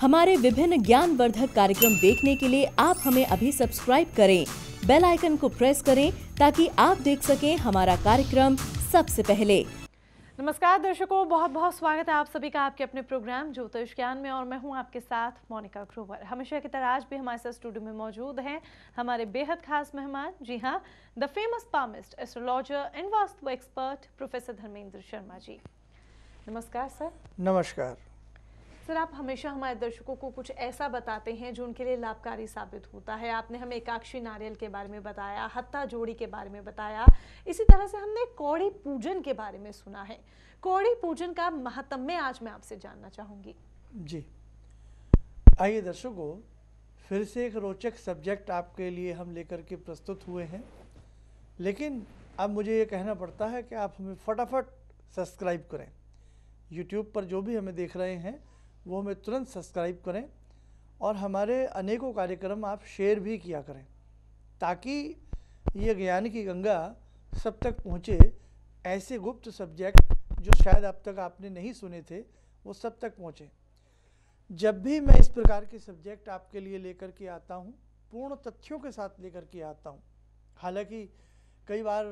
हमारे विभिन्न ज्ञानवर्धक कार्यक्रम देखने के लिए आप हमें अभी सब्सक्राइब करें बेल आइकन को प्रेस करें ताकि आप देख सकें हमारा कार्यक्रम सबसे पहले नमस्कार दर्शकों बहुत बहुत स्वागत है आप सभी का आपके अपने प्रोग्राम ज्योतिष ज्ञान में और मैं हूं आपके साथ मोनिका ग्रोवर हमेशा की तरह आज भी हमारे साथ स्टूडियो में मौजूद हैं हमारे बेहद खास मेहमान जी हां the famous palmist astrologer and vastu expert professor Dharmendra Sharma ji नमस्कार सर नमस्कार सर आप हमेशा हमारे दर्शकों को कुछ ऐसा बताते हैं जो उनके लिए लाभकारी साबित होता है आपने हमें एकाक्षी नारियल के बारे में बताया हत्ता जोड़ी के बारे में बताया इसी तरह से हमने कौड़ी पूजन के बारे में सुना है कौड़ी पूजन का में आज मैं आपसे जानना चाहूंगी जी आइए दर्शकों फिर से एक रोचक सब्जेक्ट आपके लिए हम लेकर के प्रस्तुत हुए हैं लेकिन अब मुझे ये कहना पड़ता है कि आप हमें फटाफट सब्सक्राइब करें यूट्यूब पर जो भी हमें देख रहे हैं वो हमें तुरंत सब्सक्राइब करें और हमारे अनेकों कार्यक्रम आप शेयर भी किया करें ताकि ये ज्ञान की गंगा सब तक पहुँचे ऐसे गुप्त सब्जेक्ट जो शायद अब तक आपने नहीं सुने थे वो सब तक पहुँचे जब भी मैं इस प्रकार के सब्जेक्ट आपके लिए लेकर के आता हूँ पूर्ण तथ्यों के साथ लेकर के आता हूँ हालांकि कई बार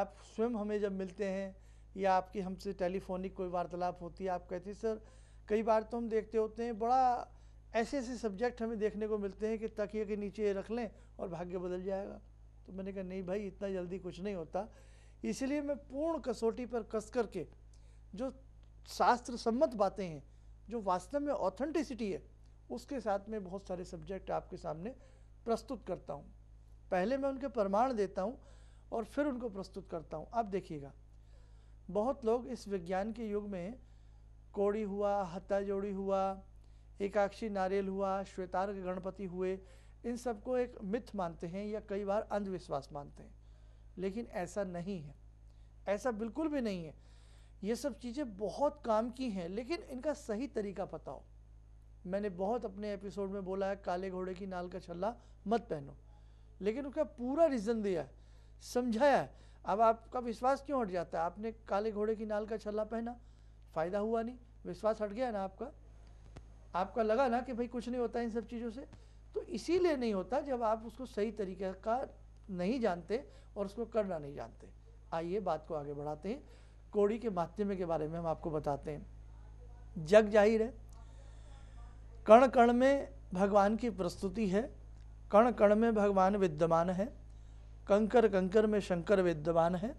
आप स्वयं हमें जब मिलते हैं या आपकी हमसे टेलीफोनिक कोई वार्तालाप होती है आप कहते हैं सर कई बार तो हम देखते होते हैं बड़ा ऐसे ऐसे सब्जेक्ट हमें देखने को मिलते हैं कि तकिए के नीचे रख लें और भाग्य बदल जाएगा तो मैंने कहा नहीं भाई इतना जल्दी कुछ नहीं होता इसलिए मैं पूर्ण कसौटी पर कस करके जो शास्त्र सम्मत बातें हैं जो वास्तव में ऑथेंटिसिटी है उसके साथ में बहुत सारे सब्जेक्ट आपके सामने प्रस्तुत करता हूँ पहले मैं उनके प्रमाण देता हूँ और फिर उनको प्रस्तुत करता हूँ आप देखिएगा बहुत लोग इस विज्ञान के युग में कोड़ी हुआ हत्ता जोड़ी हुआ एकाक्षी नारियल हुआ श्वेतार्ग गणपति हुए इन सबको एक मिथ मानते हैं या कई बार अंधविश्वास मानते हैं लेकिन ऐसा नहीं है ऐसा बिल्कुल भी नहीं है ये सब चीज़ें बहुत काम की हैं लेकिन इनका सही तरीका पता हो मैंने बहुत अपने एपिसोड में बोला है काले घोड़े की नाल का छल्ला मत पहनो लेकिन उसका पूरा रीज़न दिया है समझाया है अब आपका विश्वास क्यों हट जाता है आपने काले घोड़े की नाल का छल्ला पहना फ़ायदा हुआ नहीं विश्वास हट गया ना आपका आपका लगा ना कि भाई कुछ नहीं होता इन सब चीज़ों से तो इसीलिए नहीं होता जब आप उसको सही तरीके का नहीं जानते और उसको करना नहीं जानते आइए बात को आगे बढ़ाते हैं कोड़ी के माध्यम के बारे में हम आपको बताते हैं जग जाहिर है कण कण में भगवान की प्रस्तुति है कण कण में भगवान विद्यमान है कंकर कंकर में शंकर विद्यमान है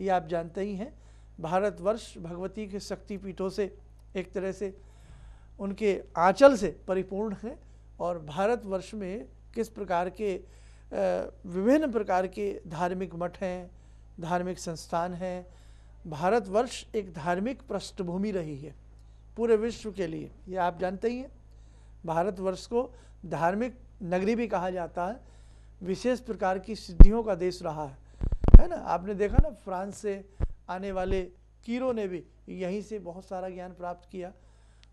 ये आप जानते ही हैं भारतवर्ष भगवती के शक्ति पीठों से एक तरह से उनके आंचल से परिपूर्ण है और भारतवर्ष में किस प्रकार के विभिन्न प्रकार के धार्मिक मठ हैं धार्मिक संस्थान हैं भारतवर्ष एक धार्मिक पृष्ठभूमि रही है पूरे विश्व के लिए ये आप जानते ही हैं भारतवर्ष को धार्मिक नगरी भी कहा जाता है विशेष प्रकार की सिद्धियों का देश रहा है है ना आपने देखा ना फ्रांस से आने वाले कीरों ने भी यहीं से बहुत सारा ज्ञान प्राप्त किया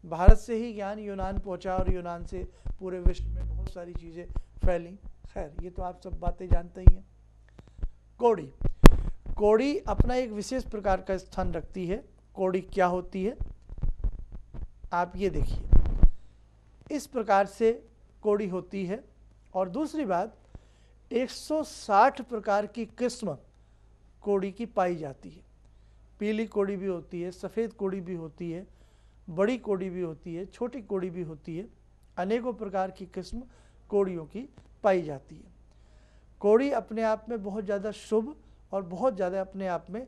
भारत से ही ज्ञान यूनान पहुंचा और यूनान से पूरे विश्व में बहुत सारी चीज़ें फैली खैर ये तो आप सब बातें जानते ही हैं कोड़ी कोड़ी अपना एक विशेष प्रकार का स्थान रखती है कोड़ी क्या होती है आप ये देखिए इस प्रकार से कोड़ी होती है और दूसरी बात 160 प्रकार की किस्म कोड़ी की पाई जाती है पीली कोड़ी भी होती है सफ़ेद कोड़ी भी होती है बड़ी कोड़ी भी होती है छोटी कोड़ी भी होती है अनेकों प्रकार की किस्म कोड़ियों की पाई जाती है कोड़ी अपने आप में बहुत ज़्यादा शुभ और बहुत ज़्यादा अपने आप में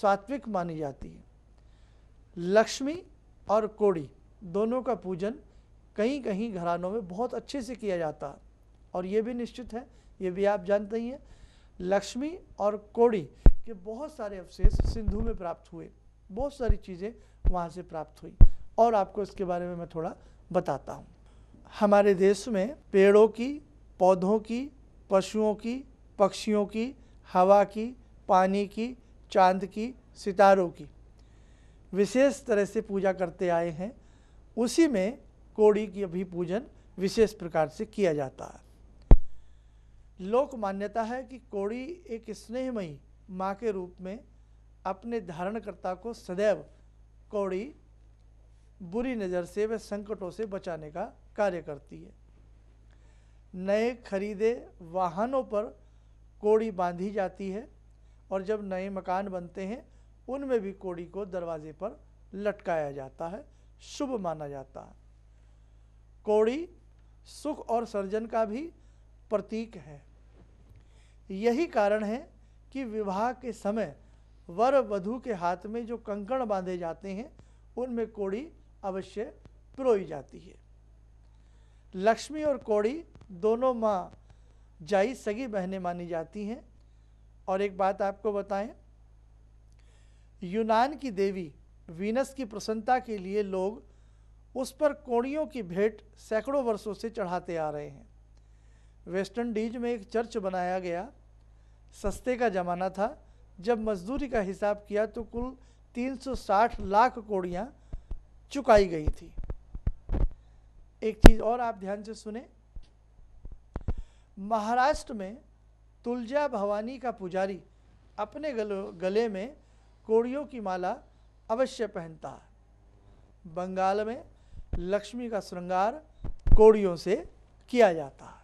सात्विक मानी जाती है लक्ष्मी और कोड़ी दोनों का पूजन कहीं कहीं घरानों में बहुत अच्छे से किया जाता है और ये भी निश्चित है ये भी आप जानते ही हैं लक्ष्मी और कोड़ी कि बहुत सारे अवशेष सिंधु में प्राप्त हुए बहुत सारी चीज़ें वहाँ से प्राप्त हुई और आपको इसके बारे में मैं थोड़ा बताता हूँ हमारे देश में पेड़ों की पौधों की पशुओं की पक्षियों की हवा की पानी की चांद की सितारों की विशेष तरह से पूजा करते आए हैं उसी में कोड़ी की भी पूजन विशेष प्रकार से किया जाता है लोक मान्यता है कि कोड़ी एक स्नेहमयी माँ के रूप में अपने धारणकर्ता को सदैव कौड़ी बुरी नज़र से व संकटों से बचाने का कार्य करती है नए खरीदे वाहनों पर कोड़ी बांधी जाती है और जब नए मकान बनते हैं उनमें भी कोड़ी को दरवाजे पर लटकाया जाता है शुभ माना जाता है कोड़ी सुख और सर्जन का भी प्रतीक है यही कारण है कि विवाह के समय वर वधु के हाथ में जो कंकण बांधे जाते हैं उनमें कोड़ी अवश्य पिरोई जाती है लक्ष्मी और कोड़ी दोनों माँ जाई सगी बहनें मानी जाती हैं और एक बात आपको बताएं यूनान की देवी वीनस की प्रसन्नता के लिए लोग उस पर कोड़ियों की भेंट सैकड़ों वर्षों से चढ़ाते आ रहे हैं वेस्टर्न डीज में एक चर्च बनाया गया सस्ते का ज़माना था जब मजदूरी का हिसाब किया तो कुल 360 लाख कोड़ियाँ चुकाई गई थी एक चीज़ और आप ध्यान से सुने महाराष्ट्र में तुलजा भवानी का पुजारी अपने गले में कोड़ियों की माला अवश्य पहनता है बंगाल में लक्ष्मी का श्रृंगार कोड़ियों से किया जाता है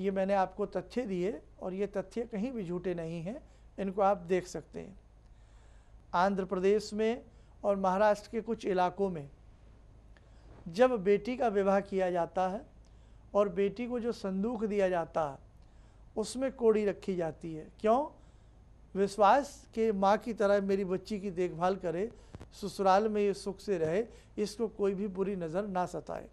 ये मैंने आपको तथ्य दिए और ये तथ्य कहीं भी झूठे नहीं हैं इनको आप देख सकते हैं आंध्र प्रदेश में और महाराष्ट्र के कुछ इलाकों में जब बेटी का विवाह किया जाता है और बेटी को जो संदूक दिया जाता है उसमें कोड़ी रखी जाती है क्यों विश्वास के माँ की तरह मेरी बच्ची की देखभाल करे ससुराल में ये सुख से रहे इसको कोई भी बुरी नज़र ना सताए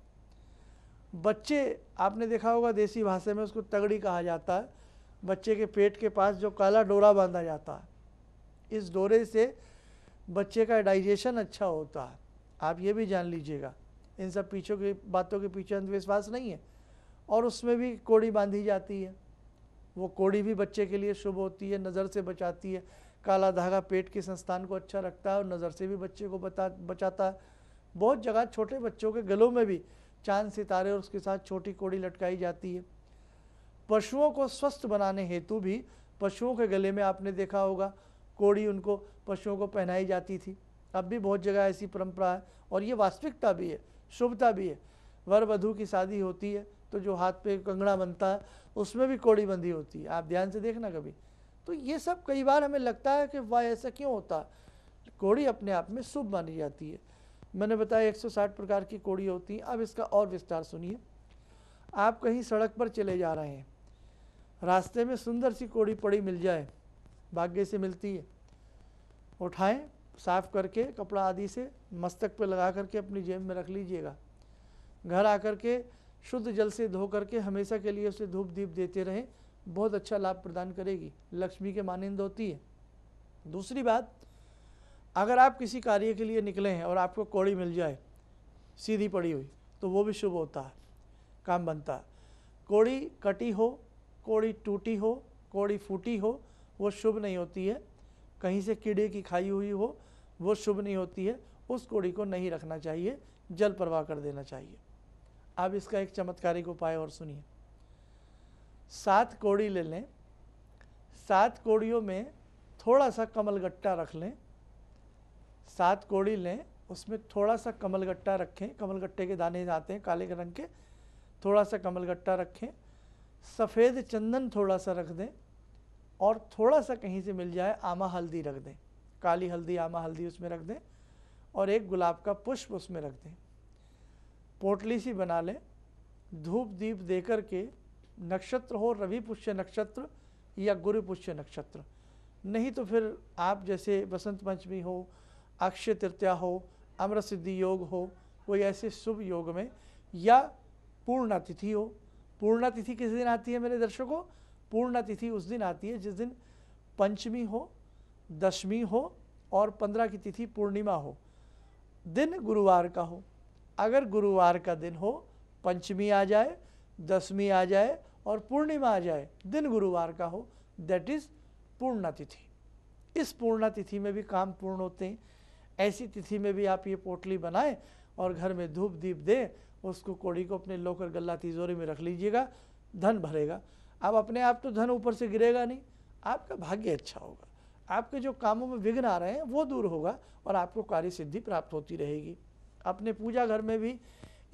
बच्चे आपने देखा होगा देसी भाषा में उसको तगड़ी कहा जाता है बच्चे के पेट के पास जो काला डोरा बांधा जाता है इस डोरे से बच्चे का डाइजेशन अच्छा होता है आप ये भी जान लीजिएगा इन सब पीछों की बातों के पीछे अंधविश्वास नहीं है और उसमें भी कोड़ी बांधी जाती है वो कोड़ी भी बच्चे के लिए शुभ होती है नज़र से बचाती है काला धागा पेट के संस्थान को अच्छा रखता है और नज़र से भी बच्चे को बता बचाता है बहुत जगह छोटे बच्चों के गलों में भी चांद सितारे और उसके साथ छोटी कोड़ी लटकाई जाती है पशुओं को स्वस्थ बनाने हेतु भी पशुओं के गले में आपने देखा होगा कोड़ी उनको पशुओं को पहनाई जाती थी अब भी बहुत जगह ऐसी परंपरा है और ये वास्तविकता भी है शुभता भी है वर वधु की शादी होती है तो जो हाथ पे कंगड़ा बनता है उसमें भी कोड़ी बंधी होती है आप ध्यान से देखना कभी तो ये सब कई बार हमें लगता है कि वाह ऐसा क्यों होता है कोड़ी अपने आप में शुभ मानी जाती है मैंने बताया 160 प्रकार की कोड़ी होती हैं अब इसका और विस्तार सुनिए आप कहीं सड़क पर चले जा रहे हैं रास्ते में सुंदर सी कोड़ी पड़ी मिल जाए भाग्य से मिलती है उठाएं साफ करके कपड़ा आदि से मस्तक पर लगा करके अपनी जेब में रख लीजिएगा घर आकर के शुद्ध जल से धो करके हमेशा के लिए उसे धूप दीप देते रहें बहुत अच्छा लाभ प्रदान करेगी लक्ष्मी के मानंद होती है दूसरी बात अगर आप किसी कार्य के लिए निकले हैं और आपको कोड़ी मिल जाए सीधी पड़ी हुई तो वो भी शुभ होता है काम बनता है कोड़ी कटी हो कोड़ी टूटी हो कोड़ी फूटी हो वो शुभ नहीं होती है कहीं से कीड़े की खाई हुई हो वो शुभ नहीं होती है उस कोड़ी को नहीं रखना चाहिए जल प्रवाह कर देना चाहिए आप इसका एक चमत्कारिक उपाय और सुनिए सात कोड़ी ले लें सात कोड़ियों में थोड़ा सा कमलगट्टा रख लें सात कोड़ी लें उसमें थोड़ा सा कमलगट्टा रखें कमलगट्टे के दाने जाते हैं काले रंग के थोड़ा सा कमलगट्टा रखें सफ़ेद चंदन थोड़ा सा रख दें और थोड़ा सा कहीं से मिल जाए आमा हल्दी रख दें काली हल्दी आमा हल्दी उसमें रख दें और एक गुलाब का पुष्प उसमें रख दें पोटली सी बना लें धूप दीप देकर के नक्षत्र हो रवि पुष्य नक्षत्र या गुरु पुष्य नक्षत्र नहीं तो फिर आप जैसे बसंत पंचमी हो अक्षय तृतीया हो अमर सिद्धि योग हो कोई ऐसे शुभ योग में या पूर्णातिथि हो पूर्णातिथि किस दिन आती है मेरे दर्शकों पूर्णातिथि उस दिन आती है जिस दिन पंचमी हो दसवीं हो और पंद्रह की तिथि पूर्णिमा हो दिन गुरुवार का हो अगर गुरुवार का दिन हो पंचमी आ जाए दसवीं आ जाए और पूर्णिमा आ जाए दिन गुरुवार का हो दैट इज़ पूर्णातिथि इस पूर्णातिथि में भी काम पूर्ण होते हैं ऐसी तिथि में भी आप ये पोटली बनाएं और घर में धूप दीप दें उसको कोड़ी को अपने लोकर गला तिजोरी में रख लीजिएगा धन भरेगा अब अपने आप तो धन ऊपर से गिरेगा नहीं आपका भाग्य अच्छा होगा आपके जो कामों में विघ्न आ रहे हैं वो दूर होगा और आपको कार्य सिद्धि प्राप्त होती रहेगी अपने पूजा घर में भी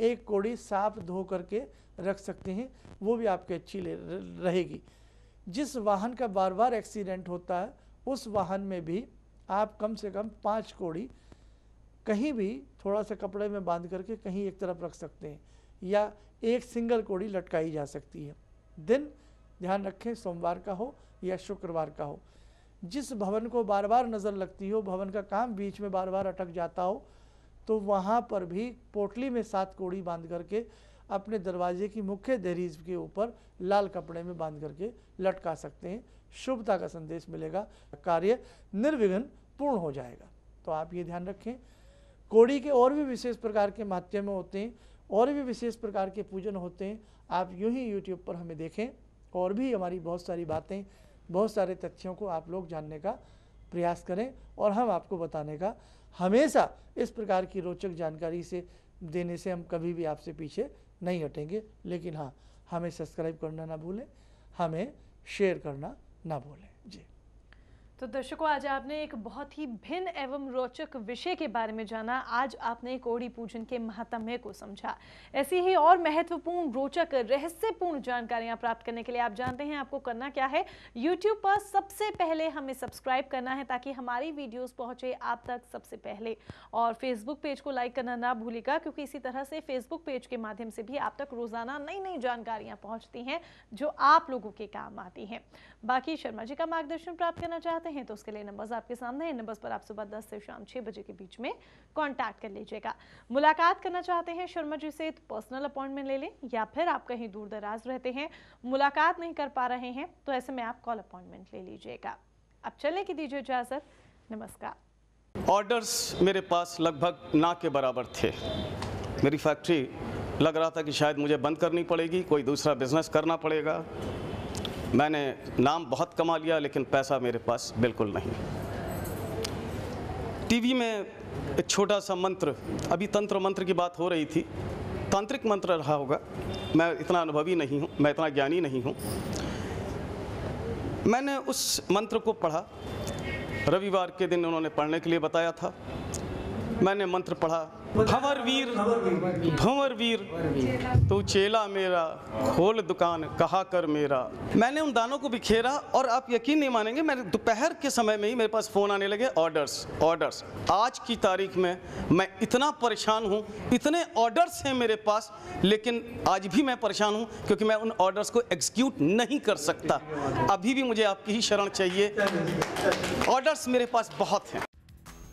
एक कोड़ी साफ धो करके रख सकते हैं वो भी आपके अच्छी रहेगी जिस वाहन का बार बार एक्सीडेंट होता है उस वाहन में भी आप कम से कम पाँच कोड़ी कहीं भी थोड़ा सा कपड़े में बांध करके कहीं एक तरफ रख सकते हैं या एक सिंगल कोड़ी लटकाई जा सकती है दिन ध्यान रखें सोमवार का हो या शुक्रवार का हो जिस भवन को बार बार नज़र लगती हो भवन का काम बीच में बार बार अटक जाता हो तो वहाँ पर भी पोटली में सात कोड़ी बांध करके अपने दरवाजे की मुख्य दहरीज के ऊपर लाल कपड़े में बांध करके लटका सकते हैं शुभता का संदेश मिलेगा कार्य निर्विघ्न पूर्ण हो जाएगा तो आप ये ध्यान रखें कोड़ी के और भी विशेष प्रकार के माध्यम होते हैं और भी विशेष प्रकार के पूजन होते हैं आप यूं ही यूट्यूब पर हमें देखें और भी हमारी बहुत सारी बातें बहुत सारे तथ्यों को आप लोग जानने का प्रयास करें और हम आपको बताने का हमेशा इस प्रकार की रोचक जानकारी से देने से हम कभी भी आपसे पीछे नहीं हटेंगे लेकिन हाँ हमें सब्सक्राइब करना ना भूलें हमें शेयर करना ना भूलें जी तो दर्शकों आज आपने एक बहुत ही भिन्न एवं रोचक विषय के बारे में जाना आज आपने कोड़ी पूजन के महात्म्य को समझा ऐसी ही और महत्वपूर्ण रोचक रहस्यपूर्ण जानकारियां प्राप्त करने के लिए आप जानते हैं आपको करना क्या है YouTube पर सबसे पहले हमें सब्सक्राइब करना है ताकि हमारी वीडियोस पहुंचे आप तक सबसे पहले और फेसबुक पेज को लाइक करना ना भूलेगा क्योंकि इसी तरह से फेसबुक पेज के माध्यम से भी आप तक रोजाना नई नई जानकारियाँ पहुँचती हैं जो आप लोगों के काम आती हैं बाकी शर्मा जी का मार्गदर्शन प्राप्त करना चाहते चाहते हैं तो उसके लिए नंबर्स आपके सामने हैं नंबर्स पर आप सुबह दस से शाम छः बजे के बीच में कांटेक्ट कर लीजिएगा मुलाकात करना चाहते हैं शर्मा जी से तो पर्सनल अपॉइंटमेंट ले लें या फिर आप कहीं दूर दराज रहते हैं मुलाकात नहीं कर पा रहे हैं तो ऐसे में आप कॉल अपॉइंटमेंट ले लीजिएगा अब चलने की दीजिए इजाज़त नमस्कार ऑर्डर्स मेरे पास लगभग ना के बराबर थे मेरी फैक्ट्री लग रहा था कि शायद मुझे बंद करनी पड़ेगी कोई दूसरा बिजनेस करना पड़ेगा मैंने नाम बहुत कमा लिया लेकिन पैसा मेरे पास बिल्कुल नहीं टीवी में एक छोटा सा मंत्र अभी तंत्र मंत्र की बात हो रही थी तांत्रिक मंत्र रहा होगा मैं इतना अनुभवी नहीं हूँ मैं इतना ज्ञानी नहीं हूँ मैंने उस मंत्र को पढ़ा रविवार के दिन उन्होंने पढ़ने के लिए बताया था मैंने मंत्र पढ़ा भंवर वीर भंवर वीर तो चेला मेरा खोल दुकान कहा कर मेरा मैंने उन दानों को बिखेरा और आप यकीन नहीं मानेंगे मैंने दोपहर के समय में ही मेरे पास फ़ोन आने लगे ऑर्डर्स ऑर्डर्स आज की तारीख में मैं इतना परेशान हूँ इतने ऑर्डर्स हैं मेरे पास लेकिन आज भी मैं परेशान हूँ क्योंकि मैं उन ऑर्डर्स को एग्जीक्यूट नहीं कर सकता अभी भी मुझे आपकी ही शरण चाहिए ऑर्डर्स मेरे पास बहुत हैं